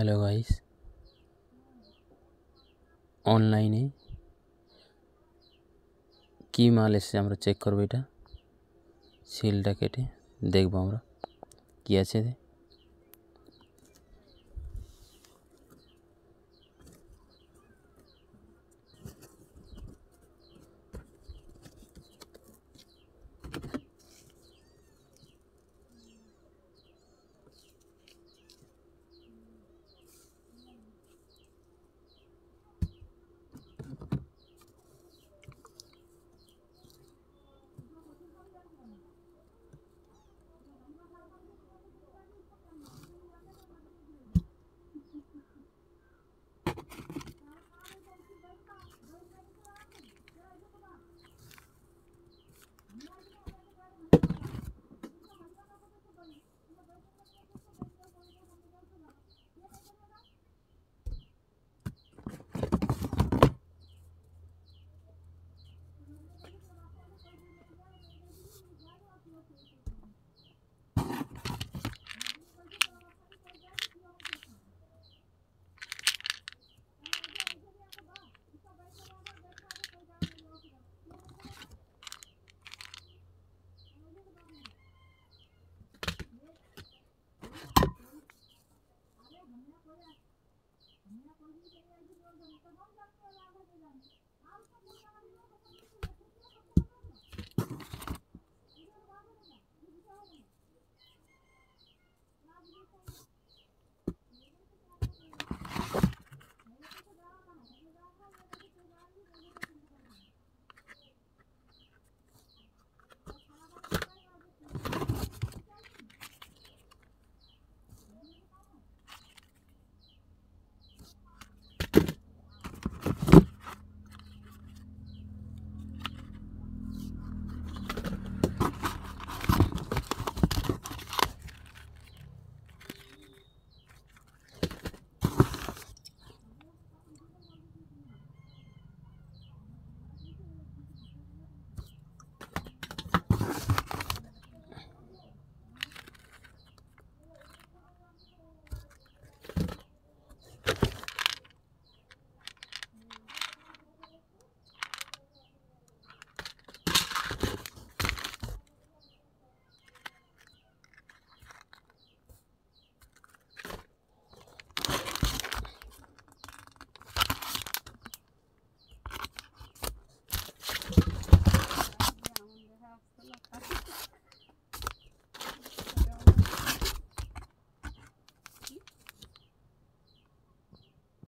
hello guys অনলাইনে কী মাল এসেছে আমরা চেক করবো এটা সিলটা কেটে দেখবো আমরা কী আছে मैं कोई नहीं जाने आज तो बहुत जानते हैं लाभ है जाने आप सब बोलना